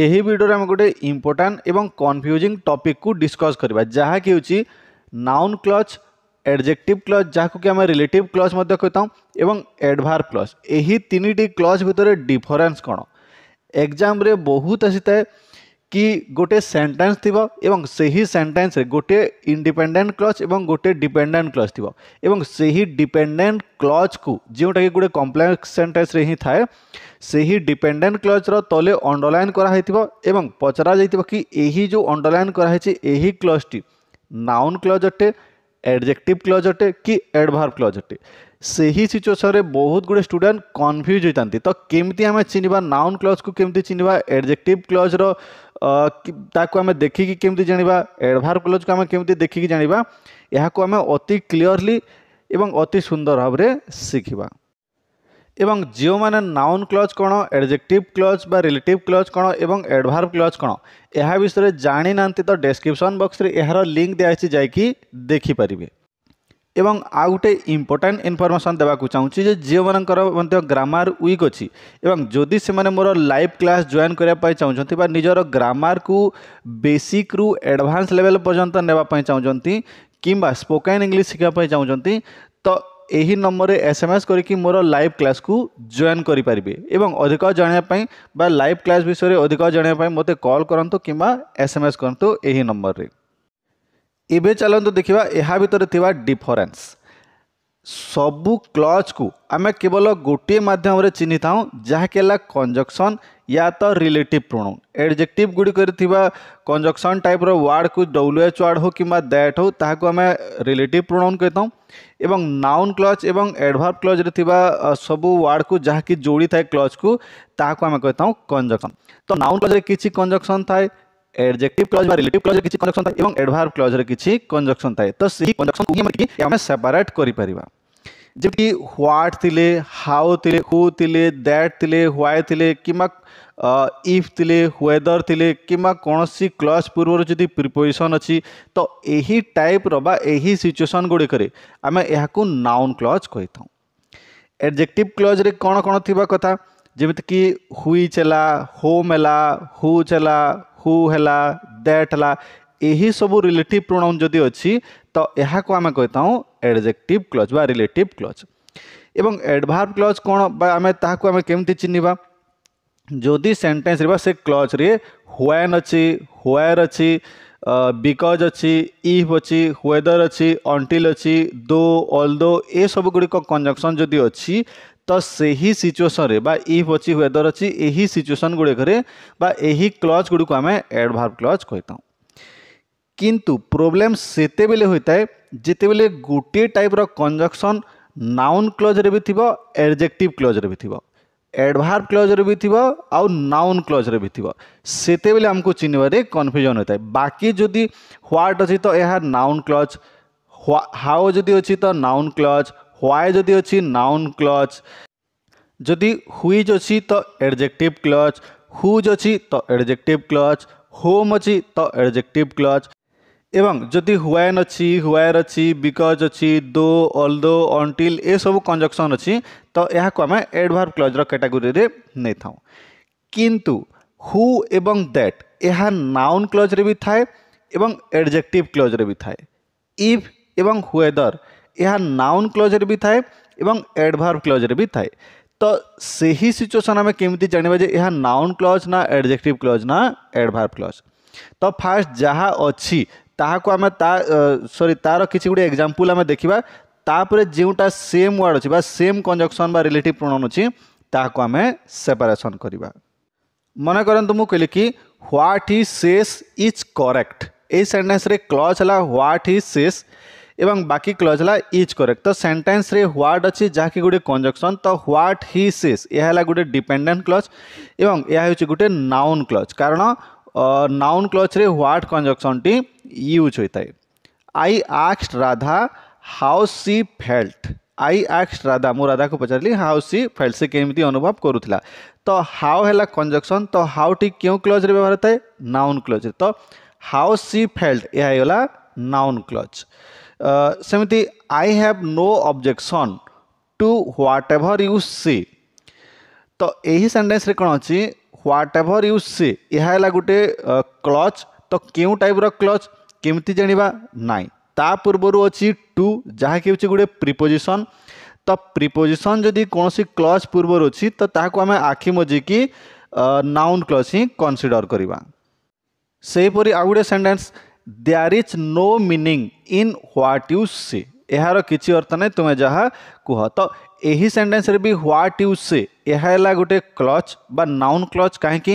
ଏହି ଭିଡ଼ିଓରେ ଆମେ ଗୋଟେ ଇମ୍ପୋର୍ଟାଣ୍ଟ ଏବଂ କନଫ୍ୟୁଜିଂ ଟପିକ୍କୁ ଡିସ୍କସ୍ କରିବା ଯାହାକି ହେଉଛି ନାଉନ୍ କ୍ଲଚ୍ ଏଡ଼ଜେକ୍ଟିଭ୍ କ୍ଲଚ୍ ଯାହାକୁ କି ଆମେ ରିଲେଟିଭ୍ କ୍ଲଚ୍ ମଧ୍ୟ କହିଥାଉ ଏବଂ ଏଡ଼ଭାର୍ କ୍ଲଚ୍ ଏହି ତିନିଟି କ୍ଲଚ୍ ଭିତରେ ଡିଫରେନ୍ସ କ'ଣ ଏକ୍ଜାମ୍ରେ ବହୁତ ଆସିଥାଏ କି ଗୋଟେ ସେଣ୍ଟେନ୍ସ ଥିବ ଏବଂ ସେହି ସେଣ୍ଟେନ୍ସରେ ଗୋଟେ ଇଣ୍ଡିପେଣ୍ଡେଣ୍ଟ କ୍ଲଜ୍ ଏବଂ ଗୋଟେ ଡିପେଣ୍ଡେଣ୍ଟ କ୍ଲଜ୍ ଥିବ ଏବଂ ସେହି ଡିପେଣ୍ଡେଣ୍ଟ କ୍ଲଜ୍କୁ ଯେଉଁଟାକି ଗୋଟେ କମ୍ପ୍ଲେକ୍ସ ସେଣ୍ଟେନ୍ସରେ ହିଁ ଥାଏ ସେହି ଡିପେଣ୍ଡେଣ୍ଟ କ୍ଲଜ୍ର ତଳେ ଅଣ୍ଡରଲାଇନ୍ କରାହେଇଥିବ ଏବଂ ପଚରାଯାଇଥିବ କି ଏହି ଯେଉଁ ଅଣ୍ଡରଲାଇନ୍ କରାହେଇଛି ଏହି କ୍ଲଜ୍ଟି ନାଉନ୍ କ୍ଲଜ୍ ଅଟେ ଏଡ଼ଜେକ୍ଟିଭ୍ କ୍ଲଜ୍ ଅଟେ କି ଏଡ଼ଭାର୍ଭ କ୍ଲଜ୍ ଅଟେ ସେହି ସିଚୁଏସନ୍ରେ ବହୁତ ଗୁଡ଼ିଏ ଷ୍ଟୁଡେଣ୍ଟ କନଫ୍ୟୁଜ୍ ହୋଇଥାନ୍ତି ତ କେମିତି ଆମେ ଚିହ୍ନିବା ନାଉନ୍ କ୍ଲଜ୍କୁ କେମିତି ଚିହ୍ନିବା ଏଡ଼ଜେକ୍ଟିଭ୍ କ୍ଲଜ୍ର ତାକୁ ଆମେ ଦେଖିକି କେମିତି ଜାଣିବା ଏଡ଼ଭାର୍ଭ କ୍ଲଜ୍କୁ ଆମେ କେମିତି ଦେଖିକି ଜାଣିବା ଏହାକୁ ଆମେ ଅତି କ୍ଲିଅରଲି ଏବଂ ଅତି ସୁନ୍ଦର ଭାବରେ ଶିଖିବା ଏବଂ ଯେଉଁମାନେ ନାଉନ୍ କ୍ଲଜ୍ କ'ଣ ଏଡ଼ଜେକ୍ଟିଭ୍ କ୍ଲଜ୍ ବା ରିଲେଟିଭ୍ କ୍ଲଜ୍ କ'ଣ ଏବଂ ଏଡ଼ଭାର୍ଭ କ୍ଲଜ୍ କ'ଣ ଏହା ବିଷୟରେ ଜାଣିନାହାନ୍ତି ତ ଡେସ୍କ୍ରିପସନ୍ ବକ୍ସରେ ଏହାର ଲିଙ୍କ୍ ଦିଆହେଇଛି ଯାଇକି ଦେଖିପାରିବେ এবং ଆଉ ଗୋଟେ ଇମ୍ପୋର୍ଟାଣ୍ଟ ଇନଫର୍ମେସନ୍ ଦେବାକୁ ଚାହୁଁଛି ଯେ ଝିଅମାନଙ୍କର ମଧ୍ୟ ଗ୍ରାମାର ୱିକ୍ ଅଛି ଏବଂ ଯଦି ସେମାନେ ମୋର ଲାଇଭ୍ କ୍ଲାସ୍ ଜଏନ୍ କରିବା ପାଇଁ ଚାହୁଁଛନ୍ତି ବା ନିଜର ଗ୍ରାମାରକୁ ବେସିକ୍ରୁ ଆଡ଼ଭାନ୍ସ ଲେଭେଲ୍ ପର୍ଯ୍ୟନ୍ତ ନେବା ପାଇଁ ଚାହୁଁଛନ୍ତି କିମ୍ବା ସ୍ପୋକେନ୍ ଇଂଲିଶ ଶିଖିବା ପାଇଁ ଚାହୁଁଛନ୍ତି ତ ଏହି ନମ୍ବରରେ ଏସ୍ ଏମ୍ ଏସ୍ କରିକି ମୋର ଲାଇଭ୍ କ୍ଲାସ୍କୁ ଜଏନ୍ କରିପାରିବେ ଏବଂ ଅଧିକ ଜାଣିବା ପାଇଁ ବା ଲାଇଭ୍ କ୍ଲାସ୍ ବିଷୟରେ ଅଧିକ ଜାଣିବା ପାଇଁ ମୋତେ କଲ୍ କରନ୍ତୁ କିମ୍ବା ଏସ୍ ଏମ୍ ଏସ୍ କରନ୍ତୁ ଏହି ନମ୍ବରରେ ଏବେ ଚାଲନ୍ତୁ ଦେଖିବା ଏହା ଭିତରେ डिफरेन्स ଡିଫରେନ୍ସ क्लच को आम केवल गोटे मध्यम चिन्ह था ହେଲା କଞ୍ଜକ୍ସନ୍ या तो रिलेटिव प्रोनाउन एडजेक्टिव गुड़िका कंजक्शन टाइप वार्ड को डब्ल्यू एच वार्ड हो कि दैट हो ताकू आम रिलेटिव प्रोनाउन कहता एवं नाउन क्लच एवं एडभर्ब क्लच सबू वार्ड को जहाँकि जोड़ी था क्लच को ताकू आम कहता कंजक्शन तो नाउन क्लच किसी कंजक्शन थाए एडजेक्टिव क्लज बा रिलेटिव क्लज किछि कंजक्शन थाए एवं एडवर्ब क्लज रे किछि कंजक्शन थाए तो सही कंजक्शन को हम कि हम सेपरेट करि परिबा जेमि ह्वाट थिले हाउ थिले हु थिले दैट थिले ह्वाय थिले किमा इफ थिले ह्वेदर थिले किमा कोनोसी क्लज पूर्व जदि प्रिपोजिशन अछि तो एही टाइप रो बा एही सिचुएशन गुडी करे आमे एहाकू नाउन क्लज कहिथौ एडजेक्टिव क्लज रे कोन कोन थिबा कथा जेमि कि हुई चला होम एला हु चला ହୁ ହେଲା ଦ୍ୟାଟ୍ ହେଲା ଏହି ସବୁ ରିଲେଟିଭ୍ ପ୍ରୋନାଉନ୍ ଯଦି ଅଛି ତ ଏହାକୁ ଆମେ କହିଥାଉ ଏଡ଼ଜେକ୍ଟିଭ୍ କ୍ଲଜ୍ ବା ରିଲେଟିଭ୍ କ୍ଲଜ୍ ଏବଂ ଆଡ଼ଭାର୍ବ କ୍ଲଜ୍ କ'ଣ ବା ଆମେ ତାହାକୁ ଆମେ କେମିତି ଚିହ୍ନିବା ଯଦି ସେଣ୍ଟେନ୍ସରେ ବା ସେ କ୍ଲଜ୍ରେ ହ୍ୱାନ୍ ଅଛି ହ୍ୱାର୍ ଅଛି ବିକଜ୍ ଅଛି ଇଫ୍ ଅଛି ହ୍ୱେଦର୍ ଅଛି ଅଣ୍ଟିଲ୍ ଅଛି ଦୋ ଅଲ୍ ଦୋ ଏସବୁ ଗୁଡ଼ିକ କଞ୍ଜଙ୍କସନ୍ ଯଦି ଅଛି ତ ସେହି ସିଚୁଏସନ୍ରେ ବା ଇଫ୍ ଅଛି ୱେଦର୍ ଅଛି ଏହି ସିଚୁଏସନ୍ ଗୁଡ଼ିକରେ ବା ଏହି କ୍ଲଜ୍ ଗୁଡ଼ିକୁ ଆମେ ଆଡ଼ଭାର୍ବ କ୍ଲଜ୍ କହିଥାଉ କିନ୍ତୁ ପ୍ରୋବ୍ଲେମ୍ ସେତେବେଳେ ହୋଇଥାଏ ଯେତେବେଳେ ଗୋଟିଏ ଟାଇପ୍ର କଞ୍ଜକ୍ସନ୍ ନାଉନ୍ କ୍ଲଜ୍ରେ ବି ଥିବ ଏଡ଼ଜେକ୍ଟିଭ୍ କ୍ଲଜ୍ରେ ବି ଥିବ ଆଡ଼ଭାର୍ବ କ୍ଲଜ୍ରେ ବି ଥିବ ଆଉ ନାଉନ୍ କ୍ଲଜ୍ରେ ବି ଥିବ ସେତେବେଳେ ଆମକୁ ଚିହ୍ନିବାରେ କନଫ୍ୟୁଜନ୍ ହୋଇଥାଏ ବାକି ଯଦି ହ୍ୱାଟ୍ ଅଛି ତ ଏହା ନାଉନ୍ କ୍ଲଜ୍ ହାଓ ଯଦି ଅଛି ତ ନାଉନ୍ କ୍ଲଜ୍ ହ୍ୱାଏ ଯଦି ଅଛି ନାଉନ୍ କ୍ଲଜ୍ ଯଦି ହୁଇଜ୍ ଅଛି ତ ଏଡ଼ଜେକ୍ଟିଭ୍ କ୍ଲଜ୍ ହୁଜ୍ ଅଛି ତ ଏଡ଼ଜେକ୍ଟିଭ୍ କ୍ଲଜ୍ ହୋମ୍ ଅଛି ତ ଏଡ଼ଜେକ୍ଟିଭ୍ କ୍ଲଜ୍ ଏବଂ ଯଦି ହ୍ୱାଏନ୍ ଅଛି ହ୍ୱାଏର୍ ଅଛି ବିକଜ୍ ଅଛି ଦୋ ଅଲ୍ଦୋ ଅଣ୍ଟିଲ୍ ଏସବୁ କଞ୍ଜକ୍ସନ୍ ଅଛି ତ ଏହାକୁ ଆମେ ଏଡ଼ଭାର୍ଭ କ୍ଲଜ୍ର କାଟାଗୋରୀରେ ନେଇଥାଉ କିନ୍ତୁ ହୁ ଏବଂ ଦ୍ୟାଟ୍ ଏହା ନାଉନ୍ କ୍ଲଜ୍ରେ ବି ଥାଏ ଏବଂ ଏଡ଼ଜେକ୍ଟିଭ୍ କ୍ଲଜ୍ରେ ବି ଥାଏ ଇଫ୍ ଏବଂ ହୁଏଦର୍ ଏହା ନାଉନ୍ କ୍ଲୋଜ୍ରେ ବି ଥାଏ ଏବଂ ଏଡ଼ଭାର୍ଭ କ୍ଲୋଜ୍ରେ ବି ଥାଏ ତ ସେହି ସିଚୁଏସନ୍ ଆମେ କେମିତି ଜାଣିବା ଯେ ଏହା ନାଉନ୍ କ୍ଲଜ୍ ନା ଏଡ଼ଜେକ୍ଟିଭ୍ କ୍ଲଜ୍ ନା ଏଡ଼ଭାର୍ଭ କ୍ଲଜ୍ ତ ଫାର୍ଷ୍ଟ ଯାହା ଅଛି ତାହାକୁ ଆମେ ତା ସରି ତା'ର କିଛି ଗୁଡ଼ିଏ ଏକ୍ଜାମ୍ପଲ୍ ଆମେ ଦେଖିବା ତାପରେ ଯେଉଁଟା ସେମ୍ ୱାର୍ଡ଼ ଅଛି ବା ସେମ୍ କଞ୍ଜକ୍ସନ୍ ବା ରିଲେଟିଭ୍ ପ୍ରୋନାଉନ୍ ଅଛି ତାହାକୁ ଆମେ ସେପାରେସନ୍ କରିବା ମନେ କରନ୍ତୁ ମୁଁ କହିଲି କି what he says is correct ଏଇ ସେଣ୍ଟେନ୍ସରେ କ୍ଲଜ୍ ହେଲା ହ୍ୱାଟ୍ ହି ସେସ୍ এবং বাকি ক্লজলা ইজ করেক্ট তো সেটেন্সরে হোয়াট অছি যাকি গোটে কনজকশন তো হোয়াট হি সিজ এ হল গোটে ডিপেন্ডেন্ট ক্লজ এবং এ হচ্ছে গোটে নাউন ক্লজ কারণ নাউন ক্লজরে হোয়াট কনজকশনটি ইউজ হয়ে থাকে আই আক্স Radha how she felt I আক্স রাধা মু রাধাকে পচারি হাউ সি ফেল্ট সে কেমি অনুভব করুলা তো হাউ হেলা কনজকশন তো হাউটি কেউ ক্লজরে ব্যবহার থাকে নাউন ক্লজরে তো হাউ সি ফেল্ট এ হয়ে নাউন ক্লজ ସେମିତି I have no objection to whatever you see ତ ଏହି ସେଣ୍ଟେନ୍ସରେ କ'ଣ ଅଛି ହ୍ୱାଟ୍ ଏଭର୍ ୟୁ ସି ଏହା ହେଲା ଗୋଟିଏ କ୍ଲଚ୍ ତ କେଉଁ ଟାଇପ୍ର କ୍ଲଚ୍ କେମିତି ଜାଣିବା ନାହିଁ ତା ପୂର୍ବରୁ ଅଛି ଟୁ ଯାହାକି ହେଉଛି ଗୋଟିଏ ପ୍ରିପୋଜିସନ୍ ତ ପ୍ରିପୋଜିସନ୍ ଯଦି କୌଣସି କ୍ଲଚ୍ ପୂର୍ବରୁ ଅଛି ତ ତାହାକୁ ଆମେ ଆଖି ମଜିକି ନାଉନ୍ କ୍ଲଚ୍ ହିଁ କନସିଡ଼ର କରିବା ସେହିପରି ଆଉ ଗୋଟେ sentence there is no meaning in what you say ଏହାର କିଛି ଅର୍ଥ ନାହିଁ ତୁମେ ଯାହା କୁହ ତ ଏହି ସେଣ୍ଟେନ୍ସରେ ବି ହ୍ୱାଟ୍ ୟୁ ସେ ଏହା ହେଲା ଗୋଟେ କ୍ଲଚ୍ ବା ନାଉନ୍ କ୍ଲଚ୍ କାହିଁକି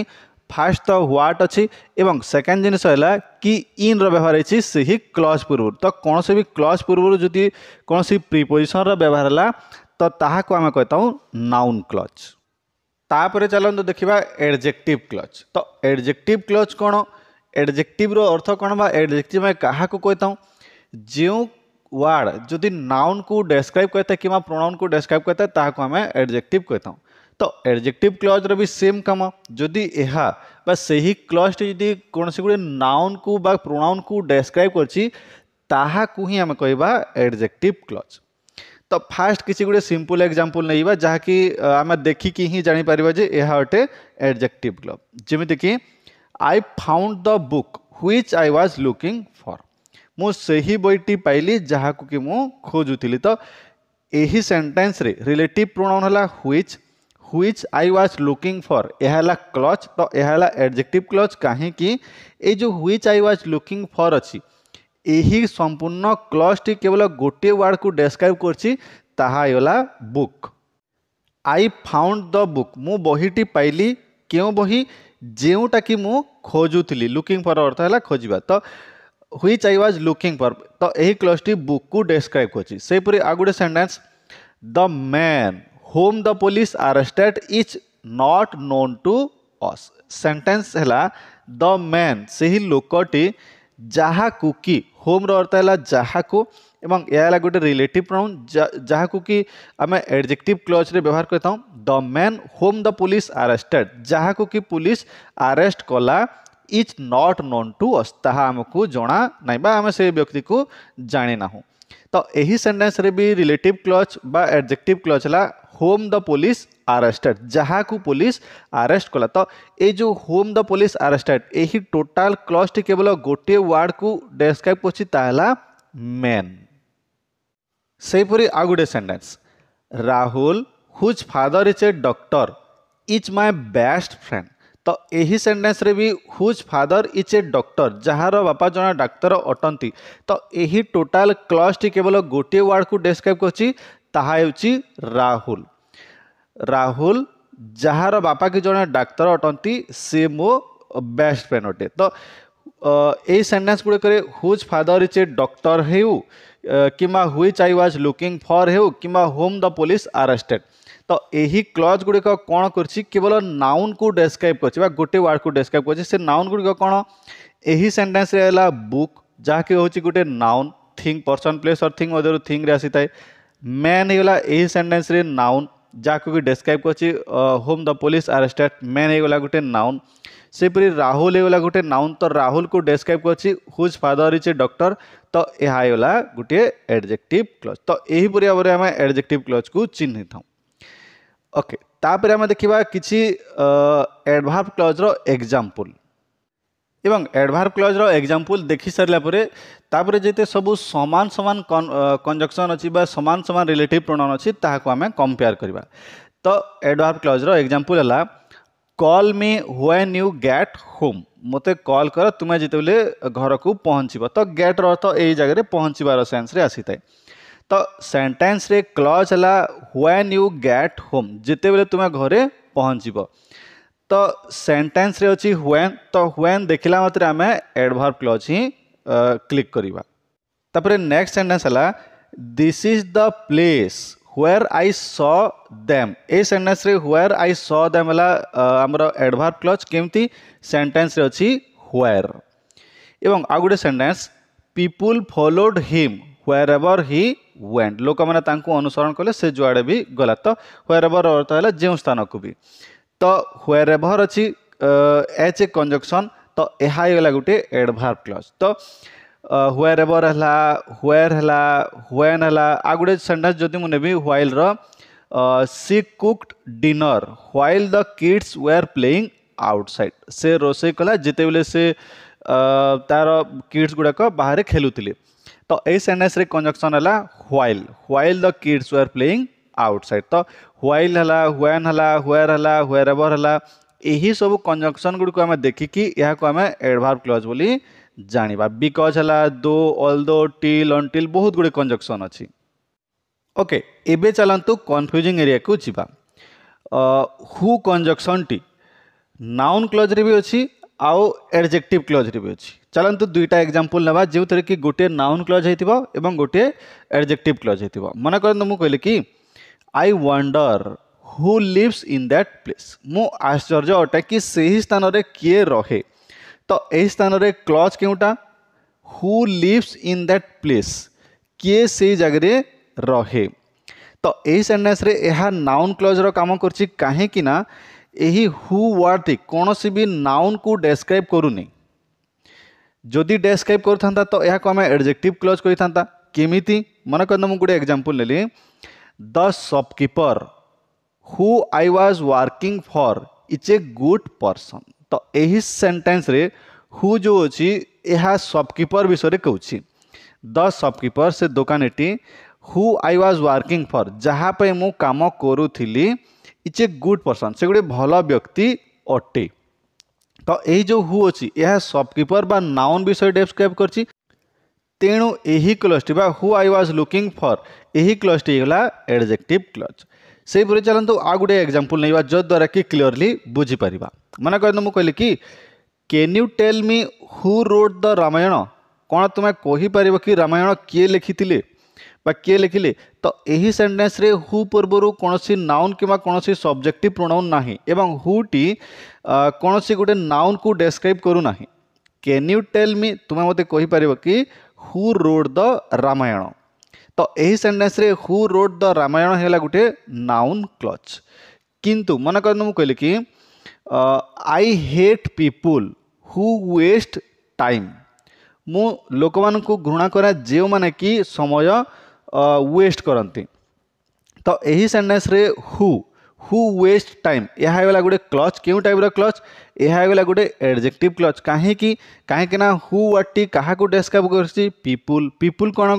ଫାର୍ଷ୍ଟ ତ ହ୍ୱାଟ୍ ଅଛି ଏବଂ ସେକେଣ୍ଡ ଜିନିଷ ହେଲା କି ଇନ୍ର ବ୍ୟବହାର ହେଇଛି ସେହି କ୍ଲଜ୍ ପୂର୍ବରୁ ତ କୌଣସି ବି କ୍ଲଜ୍ ପୂର୍ବରୁ ଯଦି କୌଣସି ପ୍ରିପୋଜିସନ୍ର ବ୍ୟବହାର ହେଲା ତ ତାହାକୁ ଆମେ କହିଥାଉ ନାଉନ୍ କ୍ଲଜ୍ ତାପରେ ଚାଲନ୍ତୁ ଦେଖିବା ଏଡ଼ଜେକ୍ଟିଭ୍ କ୍ଲଜ୍ ତ ଏଡ଼ଜେକ୍ଟିଭ୍ କ୍ଲଜ୍ କ'ଣ ଏଡ଼ଜେକ୍ଟିଭ୍ର ଅର୍ଥ କ'ଣ ବା ଏଡ଼ଜେକ୍ଟିଭ୍ ଆମେ କାହାକୁ କହିଥାଉ ଯେଉଁ ୱାର୍ଡ଼ ଯଦି ନାଉନ୍କୁ ଡେସ୍କ୍ରାଇବ୍ କରିଥାଏ କିମ୍ବା ପ୍ରୋନାଉନ୍କୁ ଡେସ୍କ୍ରାଇବ୍ କରିଥାଏ ତାହାକୁ ଆମେ ଏଡ଼ଜେକ୍ଟିଭ୍ କହିଥାଉ ତ ଏଡ଼ଜେକ୍ଟିଭ୍ କ୍ଲଜ୍ର ବି ସେମ୍ କାମ ଯଦି ଏହା ବା ସେହି କ୍ଲଜ୍ଟି ଯଦି କୌଣସି ଗୁଡ଼ିଏ ନାଉନ୍କୁ ବା ପ୍ରୋନାଉନ୍କୁ ଡେସ୍କ୍ରାଇବ୍ କରିଛି ତାହାକୁ ହିଁ ଆମେ କହିବା ଏଡ଼ଜେକ୍ଟିଭ୍ କ୍ଲଜ୍ ତ ଫାର୍ଷ୍ଟ କିଛି ଗୁଡ଼ିଏ ସିମ୍ପଲ୍ ଏକ୍ଜାମ୍ପଲ୍ ନେଇବା ଯାହାକି ଆମେ ଦେଖିକି ହିଁ ଜାଣିପାରିବା ଯେ ଏହା ଗୋଟେ ଏଡ଼ଜେକ୍ଟିଭ୍ କ୍ଲବ୍ ଯେମିତିକି I found the book which I was looking for. ମୁଁ ସେହି ବହିଟି ପାଇଲି ଯାହାକୁ କି ମୁଁ ଖୋଜୁଥିଲି ତ ଏହି ସେଣ୍ଟେନ୍ସରେ ରିଲେଟିଭ୍ ପ୍ରୋନାଉନ୍ ହେଲା which which I was looking for ଏହା ହେଲା କ୍ଲଚ୍ ତ ଏହା ହେଲା ଏଡ଼ଜେକ୍ଟିଭ୍ କ୍ଲଚ୍ କାହିଁକି ଏଇ ଯେଉଁ which I was looking for ଅଛି ଏହି ସମ୍ପୂର୍ଣ୍ଣ କ୍ଲଚ୍ଟି କେବଳ ଗୋଟିଏ ୱାର୍ଡ଼କୁ ଡେସ୍କ୍ରାଇବ୍ କରିଛି ତାହା ହେଇଗଲା book I found the book ମୁଁ ବହିଟି ପାଇଲି କେଉଁ ବହି ଯେଉଁଟା କି ମୁଁ ଖୋଜୁଥିଲି ଲୁକିଂ ଫର୍ ଅର୍ଥ ହେଲା ଖୋଜିବା ତ which I was looking for ତ ଏହି କ୍ଲଜ୍ଟି ବୁକ୍କୁ ଡେସ୍କ୍ରାଇବ୍ କରୁଛି ସେହିପରି ଆଉ ଗୋଟେ sentence the man whom the police arrested is not known to us sentence ହେଲା ଦ ମ୍ୟାନ୍ ସେହି ଲୋକଟି ଯାହାକୁ କି ହୋମ୍ର ଅର୍ଥ ହେଲା ଯାହାକୁ ଏବଂ ଏହା ହେଲା ଗୋଟେ ରିଲେଟିଭ୍ ପ୍ରାଉନ୍ ଯାହାକୁ କି ଆମେ ଏଡ଼ଜେକ୍ଟିଭ୍ କ୍ଲଜ୍ରେ ବ୍ୟବହାର କରିଥାଉ the man whom the police arrested ଯାହାକୁ କି ପୋଲିସ ଆରେଷ୍ଟ କଲା is not known to us ତାହା ଆମକୁ ଜଣା ନାହିଁ ବା ଆମେ ସେ ବ୍ୟକ୍ତିକୁ ଜାଣିନାହୁଁ ତ ଏହି ସେଣ୍ଟେନ୍ସରେ ବି ରିଲେଟିଭ୍ କ୍ଲଜ୍ ବା ଏଡ଼ଜେକ୍ଟିଭ୍ କ୍ଲଜ୍ ହେଲା ହୋମ୍ ଦ ପୋଲିସ ଆରେଷ୍ଟେଡ୍ ଯାହାକୁ ପୋଲିସ ଆରେଷ୍ଟ କଲା ତ ଏଇ ଯେଉଁ ହୋମ୍ ଦ ପୋଲିସ ଆରେଷ୍ଟେଡ୍ ଏହି ଟୋଟାଲ କ୍ଲଜ୍ଟି କେବଳ ଗୋଟିଏ ୱାର୍ଡ଼କୁ ଡେସ୍କ୍ରାଇବ୍ କରୁଛି ତାହା ହେଲା ମେନ୍ ସେହିପରି ଆଉ ଗୋଟେ sentence Rahul whose father is a doctor is my best friend ତ ଏହି ସେଣ୍ଟେନ୍ସରେ ବି whose father is a doctor ଯାହାର ବାପା ଜଣେ ଡାକ୍ତର ଅଟନ୍ତି ତ ଏହି ଟୋଟାଲ କ୍ଲଜ୍ଟି କେବଳ ଗୋଟିଏ ୱାର୍ଡ଼କୁ ଡେସ୍କ୍ରାଇବ୍ କରୁଛି ତାହା ହେଉଛି ରାହୁଲ ରାହୁଲ ଯାହାର ବାପା କି ଜଣେ ଡାକ୍ତର ଅଟନ୍ତି ସେ ମୋ ବେଷ୍ଟ ଫ୍ରେଣ୍ଡ ଅଟେ ତ ଏଇ ସେଣ୍ଟେନ୍ସ ଗୁଡ଼ିକରେ whose father is a doctor ହେଉ କିମ୍ବା which I was looking for ହେଉ କିମ୍ବା ହୋମ୍ ଦ ପୋଲିସ ଆରେଷ୍ଟେଡ୍ ତ ଏହି କ୍ଲଜ୍ ଗୁଡ଼ିକ କ'ଣ କରିଛି କେବଳ ନାଉନ୍କୁ ଡେସ୍କ୍ରାଇବ୍ କରିଛି ବା ଗୋଟେ ୱାର୍ଡ଼କୁ ଡେସ୍କ୍ରାଇବ୍ କରିଛି ସେ ନାଉନ୍ ଗୁଡ଼ିକ କ'ଣ ଏହି ସେଣ୍ଟେନ୍ସରେ ହେଲା ବୁକ୍ ଯାହାକି ହେଉଛି ଗୋଟେ noun thing person place or thing ମଧ୍ୟରୁ ଥିଙ୍ଗରେ ଆସିଥାଏ ମ୍ୟାନ୍ ହେଇଗଲା ଏହି ସେଣ୍ଟେନ୍ସରେ ନାଉନ୍ ଯାହାକୁ ଡେସ୍କ୍ରାଇବ୍ କରିଛି whom the police arrested man ହେଇଗଲା ଗୋଟେ ନାଉନ୍ ସେହିପରି ରାହୁଲ ହେଇଗଲା ଗୋଟେ ନାଉନ୍ ତ ରାହୁଲକୁ ଡେସ୍କ୍ରାଇବ୍ କରିଛି whose father is a doctor ତ ଏହା ହେଇଗଲା ଗୋଟିଏ ଏଡ଼ଜେକ୍ଟିଭ୍ କ୍ଲଜ୍ ତ ଏହିପରି ଭାବରେ ଆମେ ଏଡ଼ଜେକ୍ଟିଭ୍ କ୍ଲଜ୍କୁ ଚିହ୍ନିଥାଉ ଓକେ ତାପରେ ଆମେ ଦେଖିବା କିଛି ଏଡ଼ଭାର୍ଭ କ୍ଲଜ୍ର ଏକ୍ଜାମ୍ପଲ୍ এবং ଆଡ଼ଭାର୍ବ କ୍ଲଜ୍ର ଏକ୍ଜାମ୍ପଲ୍ ଦେଖି ସାରିଲା ପରେ ତାପରେ ଯେତେ ସବୁ ସମାନ ସମାନ କଞ୍ଜକ୍ସନ୍ ଅଛି ବା ସମାନ ସମାନ ରିଲେଟିଭ୍ ପ୍ରଣାଉନ୍ ଅଛି ତାହାକୁ ଆମେ କମ୍ପେୟାର କରିବା ତ ଆଡ଼ଭାର୍ବ କ୍ଲଜ୍ର ଏକ୍ଜାମ୍ପଲ୍ ହେଲା call me when you get home ମୋତେ କଲ୍ କର ତୁମେ ଯେତେବେଳେ ଘରକୁ ପହଞ୍ଚିବ ତ ଗେଟ୍ର ଅର୍ଥ ଏଇ ଜାଗାରେ ପହଞ୍ଚିବାର ସେନ୍ସରେ ଆସିଥାଏ ତ ସେଣ୍ଟେନ୍ସରେ କ୍ଲଜ୍ ହେଲା ହ୍ୱେନ୍ ୟୁ ଗେଟ୍ ହୋମ୍ ଯେତେବେଳେ ତୁମେ ଘରେ ପହଞ୍ଚିବ तो सेंटेंस रे अच्छी व्वेन तो व्वेन देखला मात्र आम एडभर क्लज ही क्लिक करवापर नेक्स्ट सेन्टेन्स है this the place where I saw them ए sentence where I saw them है आम एडभर क्लज केमती सेन्टेन्स अच्छी व्वेर एवं आउ गोटे sentence people followed him wherever he went लोक मैंने अनुसरण कले से जुआड़े भी गला तो ह्वेर एवर अर्थ है जो स्थान को भी ତ ହ୍ୱେର୍ ଏଭର୍ ଅଛି ଏଚ୍ ଏ କଞ୍ଜକ୍ସନ୍ ତ ଏହା ହେଇଗଲା ଗୋଟିଏ ଏଡ଼ଭାର୍ଭ କ୍ଲଜ୍ ତ ହ୍ୱେର୍ ଏଭର୍ ହେଲା ହ୍ୱେର୍ ହେଲା ହ୍ୱେନ୍ ହେଲା ଆଉ ଗୋଟେ ସେଣ୍ଟେନ୍ସ ଯଦି ମୁଁ ନେବି ହ୍ୱାଇଲ୍ର she cooked dinner while the kids were playing outside ସେ ରୋଷେଇ କଲା ଯେତେବେଳେ ସେ ତାର କିଡ୍ସ ଗୁଡ଼ାକ ବାହାରେ ଖେଲୁଥିଲେ ତ ଏଇ ସେଣ୍ଟେନ୍ସରେ କଞ୍ଜକ୍ସନ୍ ହେଲା while while the kids were playing outside ତ ହ୍ୱାଇଲ୍ ହେଲା ହ୍ୱାନ୍ ହେଲା ହ୍ୱେର୍ ହେଲା ହ୍ୱେର୍ ଏଭର୍ ହେଲା ଏହି ସବୁ କଞ୍ଜଙ୍କସନ୍ ଗୁଡ଼ିକୁ ଆମେ ଦେଖିକି ଏହାକୁ ଆମେ ଏଡ଼ଭାର୍ଭ କ୍ଲଜ୍ ବୋଲି ଜାଣିବା ବିକଜ୍ ହେଲା ଦୋ ଅଲ୍ ଦୋ ଟିଲ୍ ଅନ୍ଟିଲ୍ ବହୁତ ଗୁଡ଼ିଏ କଞ୍ଜଙ୍କସନ୍ ଅଛି ଓକେ ଏବେ ଚାଲନ୍ତୁ କନଫ୍ୟୁଜିଂ ଏରିଆକୁ ଯିବା ହୁ କଞ୍ଜଙ୍କସନ୍ଟି ନାଉନ୍ କ୍ଲଜ୍ରେ ବି ଅଛି ଆଉ ଏଡ଼ଜେକ୍ଟିଭ୍ କ୍ଲଜ୍ରେ ବି ଅଛି ଚାଲନ୍ତୁ ଦୁଇଟା ଏକ୍ଜାମ୍ପଲ୍ ନେବା ଯେଉଁଥିରେ କି ଗୋଟିଏ ନାଉନ୍ କ୍ଲଜ୍ ହେଇଥିବ ଏବଂ ଗୋଟିଏ ଏଡ଼ଜେକ୍ଟିଭ୍ କ୍ଲଜ୍ ହେଇଥିବ ମନେ କରନ୍ତୁ ମୁଁ କହିଲି କି आई वर who lives in that place मु आश्चर्य अटे कि से ही स्थान किए रहे तो यही स्थान क्लज के who lives in that place किए से जगह रहे तो यही सेन्टेन्स नाउन क्लजर काम कर हु वार्ड टी कौन भी नाउन को डेस्क्राइब करूनी जदि डेस्क्राइब करता तो यह एडजेक्टिव क्लज कही मन कहना मुझे गोटे एग्जाम्पल नी the shopkeeper who I was working for is a good person तो यही सेंटेंस रे हु जो अच्छी यह सपकिपर विषय कह सपकिपर से दुकानी who I was working for जहाँप मुम करी इज ए गुड पर्सन से गोटे भल व्यक्ति अटे तो यही जो हु अच्छी यह सपकिपर बा नाउन विषय डेस्क्राइब कर ତେଣୁ ଏହି କ୍ଲଜ୍ଟି ବା who I was looking for ଏହି କ୍ଲଜ୍ଟି ହେଇଗଲା ଏଡ଼ଜେକ୍ଟିଭ୍ କ୍ଲଜ୍ ସେହିପରି ଚାଲନ୍ତୁ ଆଉ ଗୋଟେ ଏକ୍ଜାମ୍ପଲ୍ ନେଇବା ଯଦ୍ୱାରା କି କ୍ଲିଅରଲି ବୁଝିପାରିବା ମନେ କରନ୍ତୁ ମୁଁ କହିଲି କି କେନ୍ you tell me who road ଦ ରାମାୟଣ କ'ଣ ତୁମେ କହିପାରିବ କି ରାମାୟଣ କିଏ ଲେଖିଥିଲେ ବା କିଏ ଲେଖିଲେ ତ ଏହି ସେଣ୍ଟେନ୍ସରେ ହୁ ପୂର୍ବରୁ କୌଣସି ନାଉନ୍ କିମ୍ବା କୌଣସି ସବଜେକ୍ଟିଭ୍ ପ୍ରୋନାଉନ୍ ନାହିଁ ଏବଂ ହୁଟି କୌଣସି ଗୋଟେ ନାଉନ୍କୁ ଡେସ୍କ୍ରାଇବ୍ କରୁନାହିଁ କେନ୍ ୟୁ ଟେଲ୍ ମି ତୁମେ ମୋତେ କହିପାରିବ କି ହୁ ରୋଡ଼୍ ଦ ରାମାୟଣ ତ ଏହି ସେଣ୍ଟେନ୍ସରେ ହୁ ରୋଡ଼୍ ଦ ରାମାୟଣ ହେଲା ଗୋଟେ ନାଉନ୍ କ୍ଲଚ୍ କିନ୍ତୁ ମନେ କରନ୍ତୁ ମୁଁ କହିଲି କି I hate people who waste time ମୁଁ ଲୋକମାନଙ୍କୁ ଘୃଣା କରେ ଯେଉଁମାନେ କି ସମୟ ୱେଷ୍ଟ କରନ୍ତି ତ ଏହି ସେଣ୍ଟେନ୍ସରେ ହୁ হু ୱେଷ୍ଟ ଟାଇମ୍ ଏହା ହେଇଗଲା ଗୋଟେ କ୍ଲଚ୍ କେଉଁ ଟାଇପ୍ର କ୍ଲଚ୍ ଏହା ହେଇଗଲା ଗୋଟେ ଏଡ଼ଜେକ୍ଟିଭ୍ କ୍ଲଚ୍ କାହିଁକି କାହିଁକିନା ହୁ ୱାର୍ଡ଼ଟି କାହାକୁ ଡେସ୍କ୍ରାଇବ୍ କରୁଛି ପିପୁଲ୍ ପିପୁଲ୍ କ'ଣ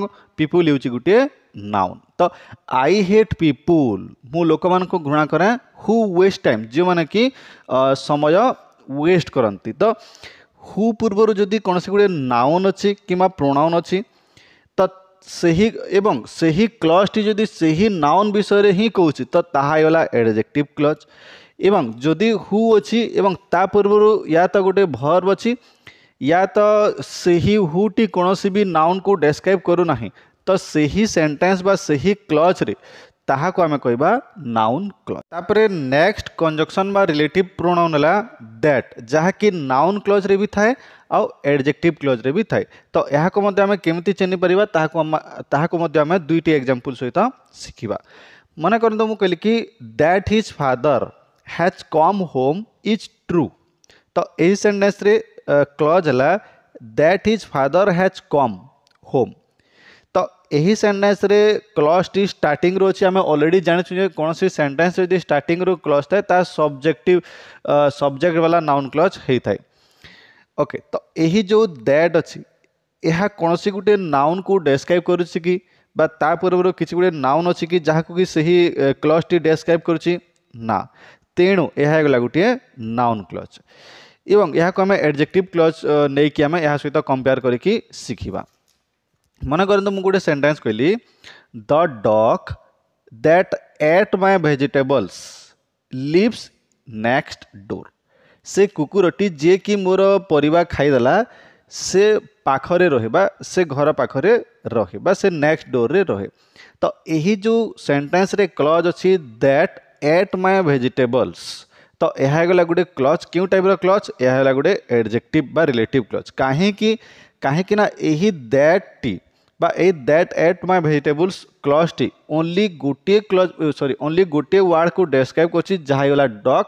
ପିପୁଲ୍ ହେଉଛି ଗୋଟିଏ ନାଉନ୍ ତ ଆଇ ହେଟ୍ ପିପୁଲ୍ ମୁଁ ଲୋକମାନଙ୍କୁ ଘୃଣା କରେ ହୁ ୱେଷ୍ଟ ଟାଇମ୍ ଯେଉଁମାନେ କି ସମୟ ୱେଷ୍ଟ କରନ୍ତି ତ ହୁ ପୂର୍ବରୁ ଯଦି କୌଣସି ଗୁଡ଼ିଏ ନାଉନ୍ ଅଛି କିମ୍ବା ପ୍ରୋନାଉନ୍ ଅଛି ତ ସେହି ଏବଂ ସେହି କ୍ଲଜ୍ଟି ଯଦି ସେହି ନାଉନ୍ ବିଷୟରେ ହିଁ କହୁଛି ତ ତାହା ହେଇଗଲା ଏଡ଼ଜେକ୍ଟିଭ୍ କ୍ଲଜ୍ ଏବଂ ଯଦି ହୁ ଅଛି ଏବଂ ତା ପୂର୍ବରୁ ୟା ତ ଗୋଟେ ଭର୍ବ ଅଛି ୟା ତ ସେହି ହୁଟି କୌଣସି ବି ନାଉନ୍କୁ ଡେସ୍କ୍ରାଇବ୍ କରୁନାହିଁ ତ ସେହି ସେଣ୍ଟେନ୍ସ ବା ସେହି କ୍ଲଜ୍ରେ ताकूम कह नाउन क्लज तापर नेक्स्ट कंजक्शन रिलेट प्रोनाउन है दैट जहाँकि नाउन क्लज्रे भी थाए आउ एडजेक्टिव क्लज्रे भी थाए तो यह आम कमी चिन्हपर ताकूम दुईट एक्जामपल सहित शिखा मन कर that his father has come home is true तो यही सेन्टेन्स क्लज है that his father has come home यही सेन्टेन्स क्लस टी स्टार्टिंग रोचे आम अलरेडी जानूँ कौन सेन्टेन्स तो जो स्टार्टिंग रु क्लज थाए सब्जेक्ट सब्जेक्ट वाला नाउन क्लज होता है ओके तो यही जो दैट अच्छी यह कौन गोटे नाउन को डेस्क्राइब कर पूर्व किसी गुट नाउन अच्छी जहाँ कि क्लज टी डेस्क्राइब कर तेणु यह गोटे नाउन क्लज एवं यहाँ एडजेक्टिव क्लज नहीं कि आम यहाँ सहित कंपेयर करके शिखा मन कर गोटे सेन्टेन्स कहली the duck that ate my vegetables lives next door से कुकुरटी जे कि मोर पर खाईला से पाखरे रहा से घर पाखरे रहे से नेक्स्ट डोर रे रहे तो यही जो सेंटेंस रे क्लज अच्छी दैट एट माय भेजिटेबल्स तो यह गला गोटे क्लज क्यों टाइप र्लज यह गोटे एडजेक्टिव रिलेटिव क्लज काहीकि काहीकि दैट टी that ate my vegetables clause टी ओनली गोटे क्लज सरी ओनली गोटे वार्ड को डेस्क्राइब कर डक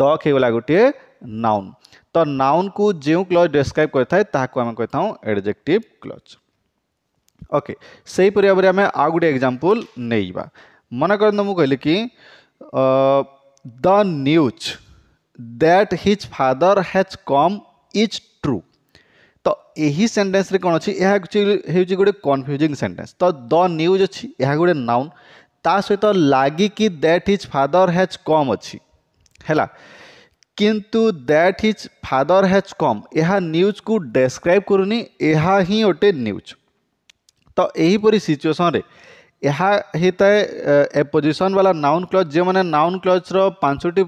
डक होगा गोटे नाउन तो नाउन को जो क्लज डेस्क्राइब करडजेक्टिव क्लज ओके से हीपरी भाव में आउ गोटे एग्जाम्पल नहीं मना कर मुझे कि the that his father has come is true ତ ଏହି ସେଣ୍ଟେନ୍ସରେ କ'ଣ ଅଛି ଏହା ହେଉଛି ଗୋଟେ କନଫ୍ୟୁଜିଂ ସେଣ୍ଟେନ୍ସ ତ ଦ ନ୍ୟୁଜ୍ ଅଛି ଏହା ଗୋଟେ ନାଉନ୍ ତା ସହିତ ଲାଗିକି that his father has come ଅଛି ହେଲା କିନ୍ତୁ that his father has come ଏହା ନ୍ୟୁଜ୍କୁ ଡେସ୍କ୍ରାଇବ୍ କରୁନି ଏହା ହିଁ ଗୋଟେ ନ୍ୟୁଜ୍ ତ ଏହିପରି ସିଚୁଏସନ୍ରେ ଏହା ହେଇଥାଏ ପୋଜିସନ୍ ବାଲା ନାଉନ୍ କ୍ଲଜ୍ ଯେଉଁମାନେ ନାଉନ୍ କ୍ଲଜ୍ର ପାଞ୍ଚଟି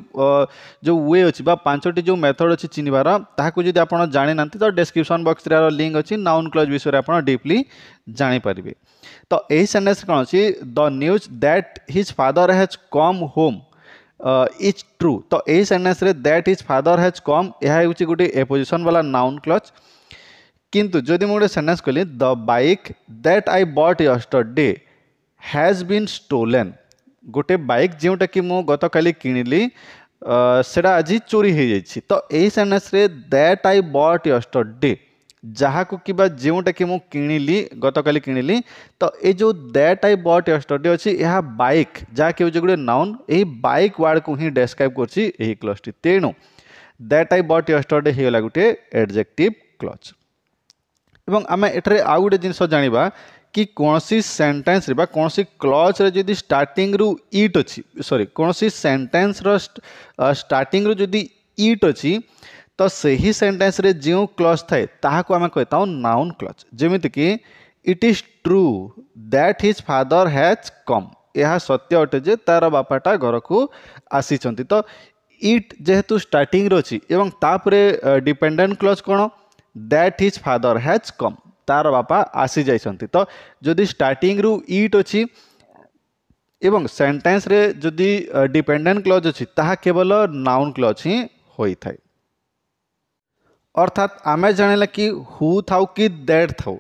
ଯେଉଁ ୱେ ଅଛି ବା ପାଞ୍ଚଟି ଯେଉଁ ମେଥଡ଼ ଅଛି ଚିହ୍ନିବାର ତାହାକୁ ଯଦି ଆପଣ ଜାଣିନାହାନ୍ତି ତ ଡେସ୍କ୍ରିପସନ୍ ବକ୍ସରେ ଏହାର ଲିଙ୍କ୍ ଅଛି ନାଉନ୍ କ୍ଲଜ୍ ବିଷୟରେ ଆପଣ ଡିପ୍ଲି ଜାଣିପାରିବେ ତ ଏହି ସେଣ୍ଟେନ୍ସ କ'ଣ ଅଛି the news that his father has come home is true ତ ଏହି ସେଣ୍ଟେନ୍ସରେ that his father has come ଏହା ହେଉଛି ଗୋଟିଏ ଏପୋଜିସନ୍ ବାଲା ନାଉନ୍ କ୍ଲଚ୍ କିନ୍ତୁ ଯଦି ମୁଁ ଗୋଟେ ସେଣ୍ଟେନ୍ସ କଲି the bike that I bought yesterday has been stolen ଗୋଟେ ବାଇକ୍ ଯେଉଁଟାକି ମୁଁ ଗତକାଲି କିଣିଲି ସେଇଟା ଆଜି ଚୋରି ହେଇଯାଇଛି ତ ଏଇ ସେନ୍ସରେ ଦ୍ୟାଟ୍ ଆଇ ବଟ୍ ୟଷ୍ଟର୍ଡେ ଯାହାକୁ କିମ୍ବା ଯେଉଁଟାକି ମୁଁ କିଣିଲି ଗତକାଲି କିଣିଲି ତ ଏ ଯେଉଁ ଦ୍ୟାଟ୍ ଆଇ ବଟ୍ ୟଷ୍ଟର୍ଡେ ଅଛି ଏହା ବାଇକ୍ ଯାହାକି ହେଉଛି ଗୋଟେ ନାଉନ୍ ଏହି ବାଇକ୍ ୱାର୍ଡ଼କୁ ହିଁ ଡେସ୍କ୍ରାଇବ୍ କରୁଛି ଏହି କ୍ଲଜ୍ଟି ତେଣୁ ଦ୍ୟାଟ୍ ଆଇ ବଟ୍ ୟଷ୍ଟର୍ଡେ ହେଇଗଲା ଗୋଟିଏ ଏଡ଼ଜେକ୍ଟିଭ୍ କ୍ଲଜ୍ ଏବଂ ଆମେ ଏଠାରେ ଆଉ ଗୋଟେ ଜିନିଷ ଜାଣିବା କି କୌଣସି ସେଣ୍ଟେନ୍ସରେ ବା କୌଣସି କ୍ଲଜ୍ରେ ଯଦି ଷ୍ଟାର୍ଟିଂରୁ ଇଟ୍ ଅଛି ସରି କୌଣସି ସେଣ୍ଟେନ୍ସର ଷ୍ଟାର୍ଟିଂରୁ ଯଦି ଇଟ୍ ଅଛି ତ ସେହି ସେଣ୍ଟେନ୍ସରେ ଯେଉଁ କ୍ଲଜ୍ ଥାଏ ତାହାକୁ ଆମେ କହିଥାଉ ନାଉନ୍ କ୍ଲଜ୍ ଯେମିତିକି it is true that his father has come ଏହା ସତ୍ୟ ଅଟେ ଯେ ତା'ର ବାପାଟା ଘରକୁ ଆସିଛନ୍ତି ତ ଇଟ୍ ଯେହେତୁ ଷ୍ଟାର୍ଟିଂରେ ଅଛି ଏବଂ ତାପରେ ଡିପେଣ୍ଡେଣ୍ଟ କ୍ଲଜ୍ କ'ଣ that his father has come ତାର ବାପା ଆସିଯାଇଛନ୍ତି ତ ଯଦି ଷ୍ଟାର୍ଟିଂରୁ ଇଟ୍ ଅଛି ଏବଂ ସେଣ୍ଟେନ୍ସରେ ଯଦି ଡିପେଣ୍ଡେଣ୍ଟ କ୍ଲଜ୍ ଅଛି ତାହା କେବଳ ନାଉନ୍ କ୍ଲଜ୍ ହିଁ ହୋଇଥାଏ ଅର୍ଥାତ୍ ଆମେ ଜାଣିଲା କି ହୁ ଥାଉ କି ଦେଟ୍ ଥାଉ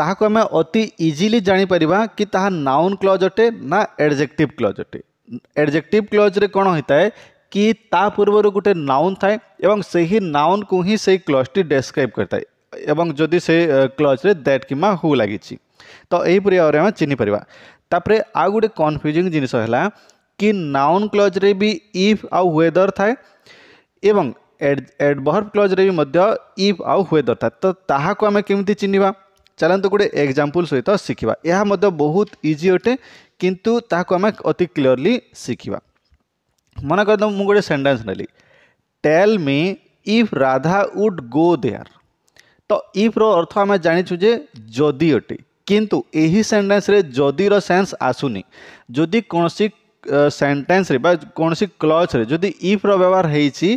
ତାହାକୁ ଆମେ ଅତି ଇଜିଲି ଜାଣିପାରିବା କି ତାହା ନାଉନ୍ କ୍ଲଜ୍ ଅଟେ ନା ଏଡ଼ଜେକ୍ଟିଭ୍ କ୍ଲଜ୍ ଅଟେ ଏଡ଼ଜେକ୍ଟିଭ୍ କ୍ଲଜ୍ରେ କ'ଣ ହୋଇଥାଏ କି ତା ପୂର୍ବରୁ ଗୋଟେ ନାଉନ୍ ଥାଏ ଏବଂ ସେହି ନାଉନ୍କୁ ହିଁ ସେଇ କ୍ଲଜ୍ଟି ଡେସ୍କ୍ରାଇବ୍ କରିଥାଏ ଏବଂ ଯଦି ସେ କ୍ଲଜ୍ରେ ଦ୍ୟାଟ୍ କିମ୍ବା ହୁ ଲାଗିଛି ତ ଏହିପରି ଭାବରେ ଆମେ ଚିହ୍ନିପାରିବା ତାପରେ ଆଉ ଗୋଟେ କନଫ୍ୟୁଜିଂ ଜିନିଷ ହେଲା କି ନାଉନ୍ କ୍ଲଜ୍ରେ ବି ଇଫ୍ ଆଉ ହ୍ୱେଦର୍ ଥାଏ ଏବଂ ଏଡ଼ଭର୍ଭ କ୍ଲଜ୍ରେ ବି ମଧ୍ୟ ଇଫ୍ ଆଉ ହ୍ୱେଦର୍ ଥାଏ ତ ତାହାକୁ ଆମେ କେମିତି ଚିହ୍ନିବା ଚାଲନ୍ତୁ ଗୋଟେ ଏକ୍ଜାମ୍ପଲ୍ ସହିତ ଶିଖିବା ଏହା ମଧ୍ୟ ବହୁତ ଇଜି ଅଟେ କିନ୍ତୁ ତାହାକୁ ଆମେ ଅତି କ୍ଲିଅରଲି ଶିଖିବା ମନେ କରିଦେବ ମୁଁ ଗୋଟେ ସେଣ୍ଟେନ୍ସ ନେଲି tell me if Radha would go there ତ ଇଫ୍ର ଅର୍ଥ ଆମେ ଜାଣିଛୁ ଯେ ଯଦି ଅଟେ କିନ୍ତୁ ଏହି ସେଣ୍ଟେନ୍ସରେ ଯଦିର ସେନ୍ସ ଆସୁନି ଯଦି କୌଣସି ସେଣ୍ଟେନ୍ସରେ ବା କୌଣସି କ୍ଲଜ୍ରେ ଯଦି ଇଫ୍ର ବ୍ୟବହାର ହେଇଛି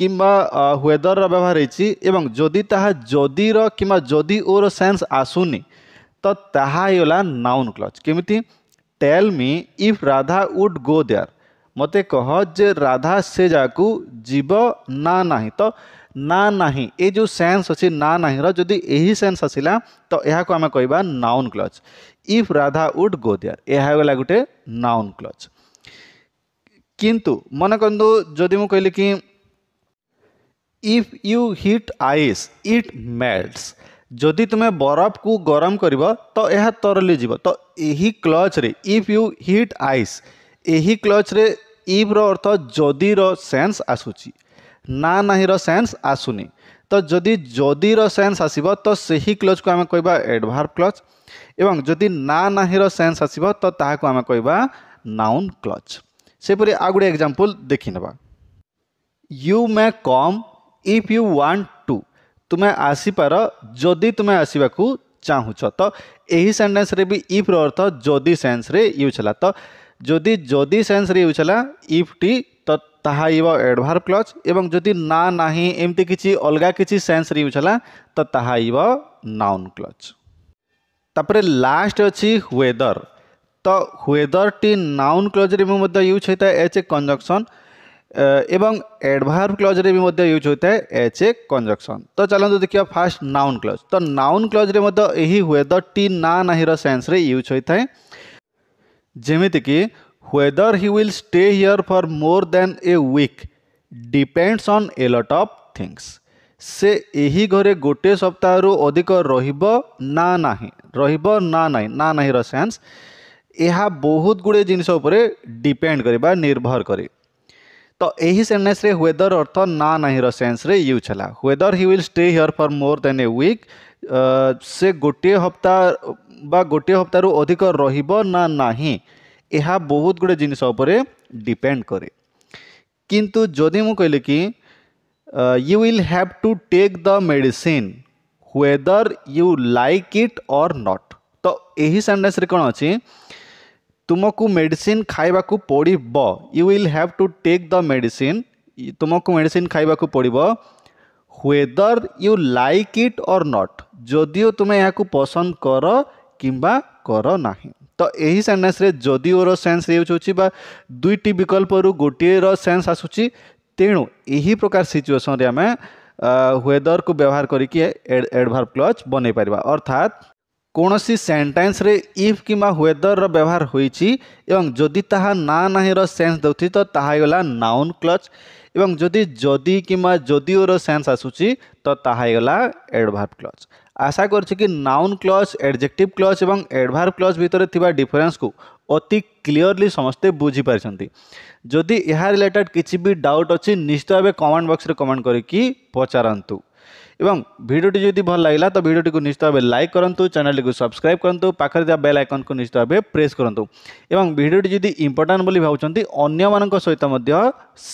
কিংবা ওয়েদরর ব্যবহার হয়েছি এবং যদি তাহা যদির কিংবা যদি ওর সেন্স আসুনি তো তাহা হইলা নাউন ক্লজ কেমিতি tell me if Radha would go there মতে কহ যে রাধা সে জাগাকু যাব না নাহি তো ନା ନାହିଁ ଏ ଯେଉଁ ସେନ୍ସ ଅଛି ନା ନାହିଁର ଯଦି ଏହି ସେନ୍ସ ଆସିଲା ତ ଏହାକୁ ଆମେ କହିବା noun clause if Radha would go there ଏହା ହେଇଗଲା ଗୋଟେ ନାଉନ୍ କ୍ଲଜ୍ କିନ୍ତୁ ମନେ କରନ୍ତୁ ଯଦି ମୁଁ କହିଲି କି if you heat ice it melts ଯଦି ତୁମେ ବରଫକୁ ଗରମ କରିବ ତ ଏହା ତରଲିଯିବ ତ ଏହି କ୍ଲଚ୍ରେ ଇଫ୍ ୟୁ ହିଟ୍ ଆଇସ୍ ଏହି କ୍ଲଚ୍ରେ ଇଫ୍ର ଅର୍ଥ ଯଦିର ସେନ୍ସ ଆସୁଛି ना नहीं सेन्स आसुनी तो जदि जदिर सेन्स आसब तो से ही क्लज को आम कह एडभार्व क्लज एवं जदि ना नहीं सेन्स आसब तो आम कह नाउन क्लज सेपरी आ गोटे एक्जामपल देखने you may come if you want to तुम्हें आसपार जदि तुम्हें आसवाक चाहूच तो यही सेन्टेन्स भी इफ्र अर्थ जदि सेन्स यूज है तो जदि जदि सेन्स यूज है टी तो ତାହା ଇବ ଏଡ଼ଭାର୍ଭ କ୍ଲଜ୍ ଏବଂ ଯଦି ନା ନାହିଁ ଏମିତି କିଛି ଅଲଗା କିଛି ସେନ୍ସରେ ୟୁଜ୍ ହେଲା ତ ତାହା ଇବ ନାଉନ୍ କ୍ଲଜ୍ ତାପରେ ଲାଷ୍ଟ ଅଛି ହ୍ୱେଦର୍ ତ ହ୍ୱେଦର୍ଟି ନାଉନ୍ କ୍ଲଜ୍ରେ ବି ମଧ୍ୟ ୟୁଜ୍ ହୋଇଥାଏ ଏଚ୍ ଏ କଞ୍ଜକ୍ସନ୍ ଏବଂ ଏଡ଼ଭାର୍ଭ କ୍ଲଜ୍ରେ ବି ମଧ୍ୟ ୟୁଜ୍ ହୋଇଥାଏ ଏଚ୍ ଏ କଞ୍ଜକ୍ସନ୍ ତ ଚାଲନ୍ତୁ ଦେଖିବା ଫାଷ୍ଟ ନାଉନ୍ କ୍ଲଜ୍ ତ ନାଉନ୍ କ୍ଲଜ୍ରେ ମଧ୍ୟ ଏହି ହ୍ୱେଦର୍ଟି ନା ନାହିଁର ସେନ୍ସରେ ୟୁଜ୍ ହୋଇଥାଏ ଯେମିତିକି whether he will stay here for more than a week depends on a lot of things ସେ ଏହି ଘରେ ଗୋଟିଏ ସପ୍ତାହରୁ ଅଧିକ ରହିବ ନା ନାହିଁ ରହିବ ନା ନାହିଁ ନା ନାହିଁର ସେନ୍ସ ଏହା ବହୁତ ଗୁଡ଼ିଏ ଜିନିଷ ଉପରେ ଡିପେଣ୍ଡ କରେ ବା ନିର୍ଭର କରେ ତ ଏହି ସେନ୍ଟେନ୍ସରେ ହ୍ୱେଦର ଅର୍ଥ ନା ନାହିଁର ସେନ୍ସରେ ୟୁଜ୍ ହେଲା whether he will stay here for more than a week ସେ ଗୋଟିଏ ହପ୍ତା ବା ଗୋଟିଏ ହପ୍ତାରୁ ଅଧିକ ରହିବ ନା ନାହିଁ यह बहुत गुड जिनस डिपेंड कै किंतु जदि मुझे कि you will have to take the medicine whether you like it और नट तो यही सेन्टेन्स कौन अच्छी तुमको मेडिसीन खावा पड़ब you will have to take the medicine तुमको मेडिसिन खावा पड़ब व्वेदर यू लाइक इट और नट जदि तुम्हें यह पसंद कर कि कर नहीं ତ ଏହି ସେନ୍ଟେନ୍ସରେ ଯଦି ଓର ସେନ୍ସ ୟୁଜ୍ ହେଉଛି ବା ଦୁଇଟି ବିକଳ୍ପରୁ ଗୋଟିଏର ସେନ୍ସ ଆସୁଛି ତେଣୁ ଏହି ପ୍ରକାର ସିଚୁଏସନ୍ରେ ଆମେ ୱେଦର୍କୁ ବ୍ୟବହାର କରିକି ଏଡ଼ଭାର୍ଭ କ୍ଲଜ୍ ବନେଇ ପାରିବା ଅର୍ଥାତ୍ କୌଣସି ସେଣ୍ଟେନ୍ସରେ ଇଫ୍ କିମ୍ବା ୱେଦର୍ର ବ୍ୟବହାର ହୋଇଛି ଏବଂ ଯଦି ତାହା ନା ନାହିଁର ସେନ୍ସ ଦେଉଛି ତ ତାହା ହେଇଗଲା ନାଉନ୍ କ୍ଲଜ୍ ଏବଂ ଯଦି ଯଦି କିମ୍ବା ଯଦିଓର ସେନ୍ସ ଆସୁଛି ତ ତାହା ହେଇଗଲା ଏଡ଼ଭାର୍ଭ କ୍ଲଜ୍ আশা করছি কি নাউন ক্লজ এডজেক্টিভ ক্লজ এবং এডভার্ভ ক্লজ ভিতরে থাকা ডিফরেন্সকু অতি ক্লিয়রলি সমস্তে বুঝিপারি যদি এ রিলেটেড কিছু বি ডাউট অছি নিশ্চিত ভাবে কমেন্ট বক্সরে কমেন্ট করি পচারতু এবং ভিডিওটি যদি ভাল লাগিলা তো ভিডিওটি নিশ্চিত ভাবে লাইক করতু চ্যানেলটি সবসক্রাইব করতু পাখে দেওয়া বেল আইকন কু নিশ্চিত ভাবে প্রেস করতু এবং ভিডিওটি যদি ইম্পর্টাট বলে ভাবছেন অন্য মানক সহিত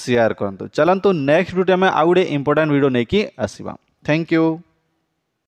সেয়ার করতু চলতু নেক্সট ভিডিও আমি আউ গোটে ইম্পর্টাট ভিডিও নেই আসবা থ্যাংক ইউ